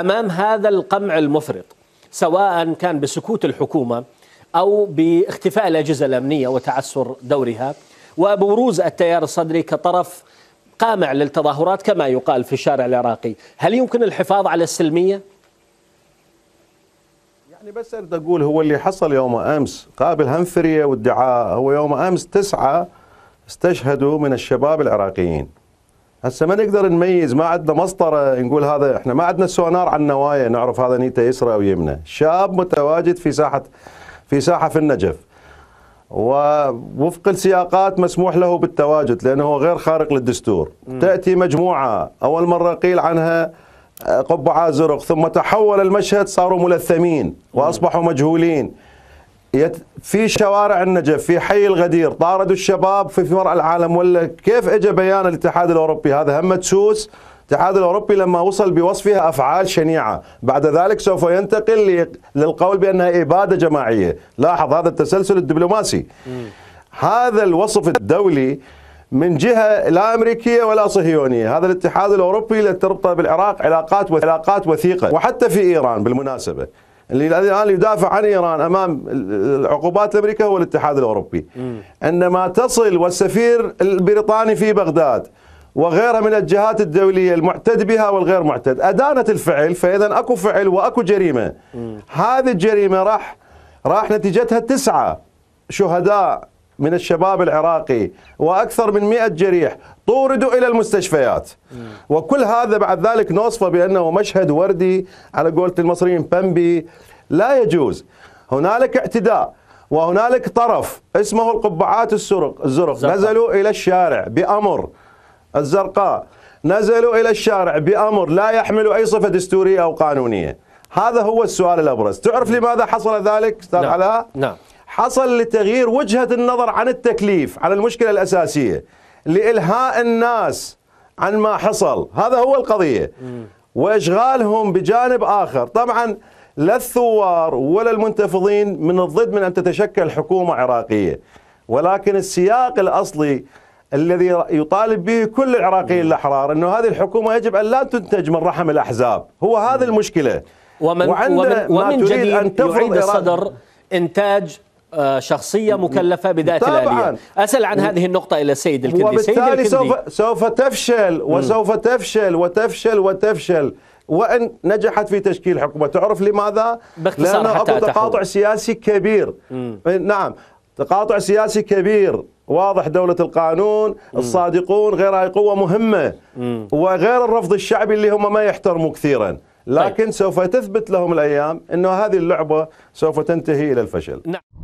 امام هذا القمع المفرط سواء كان بسكوت الحكومه او باختفاء الاجهزه الامنيه وتعسر دورها وبروز التيار الصدري كطرف قامع للتظاهرات كما يقال في الشارع العراقي، هل يمكن الحفاظ على السلميه؟ يعني بس اريد اقول هو اللي حصل يوم امس قابل هنفريه وادعاء هو يوم امس تسعه استشهدوا من الشباب العراقيين هسه ما نقدر نميز ما عندنا مسطره نقول هذا احنا ما عندنا سونار على النوايا نعرف هذا نيته يسرى او يمنى شاب متواجد في ساحه في ساحه في النجف ووفق السياقات مسموح له بالتواجد لانه غير خارق للدستور م. تاتي مجموعه اول مره قيل عنها قبعه زرق ثم تحول المشهد صاروا ملثمين واصبحوا مجهولين في شوارع النجف في حي الغدير طاردوا الشباب في فرع العالم ولا كيف اجى بيان الاتحاد الاوروبي هذا هم تسوس الاتحاد الاوروبي لما وصل بوصفها افعال شنيعه بعد ذلك سوف ينتقل للقول بانها اباده جماعيه لاحظ هذا التسلسل الدبلوماسي هذا الوصف الدولي من جهه لا امريكيه ولا صهيونيه، هذا الاتحاد الاوروبي اللي تربطه بالعراق علاقات علاقات وثيقه، وحتى في ايران بالمناسبه. الذي يدافع عن ايران امام العقوبات الامريكيه هو الاتحاد الاوروبي. عندما تصل والسفير البريطاني في بغداد وغيرها من الجهات الدوليه المعتد بها والغير معتد ادانت الفعل فاذا اكو فعل واكو جريمه. هذه الجريمه راح راح نتيجتها تسعه شهداء من الشباب العراقي وأكثر من 100 جريح طوردوا إلى المستشفيات وكل هذا بعد ذلك نوصفه بأنه مشهد وردي على قولة المصريين بمبي لا يجوز هنالك اعتداء وهنالك طرف اسمه القبعات السرق الزرق نزلوا إلى الشارع بأمر الزرقاء نزلوا إلى الشارع بأمر لا يحمل أي صفة دستورية أو قانونية هذا هو السؤال الأبرز تعرف لماذا حصل ذلك أستاذ نعم. علاء؟ نعم حصل لتغيير وجهة النظر عن التكليف عن المشكلة الأساسية لإلهاء الناس عن ما حصل هذا هو القضية وإشغالهم بجانب آخر طبعا لا الثوار ولا المنتفضين من الضد من أن تتشكل حكومة عراقية ولكن السياق الأصلي الذي يطالب به كل العراقيين الأحرار أنه هذه الحكومة يجب أن لا تنتج من رحم الأحزاب هو هذه المشكلة ومن, ومن, ومن جديد أن يعيد الصدر إنتاج آه، شخصيه مكلفه بذات الاليه اسال عن هذه النقطه الى السيد الكندي وبالتالي سيد الكندي سوف سوف تفشل وسوف تفشل وتفشل وتفشل وان نجحت في تشكيل حكومه تعرف لماذا لانه اكو تقاطع سياسي كبير مم. إيه، نعم تقاطع سياسي كبير واضح دولة القانون مم. الصادقون غير هاي قوة مهمة مم. وغير الرفض الشعبي اللي هم ما يحترموا كثيرا طيب. لكن طيب. سوف تثبت لهم الأيام أنه هذه اللعبة سوف تنتهي إلى الفشل نعم.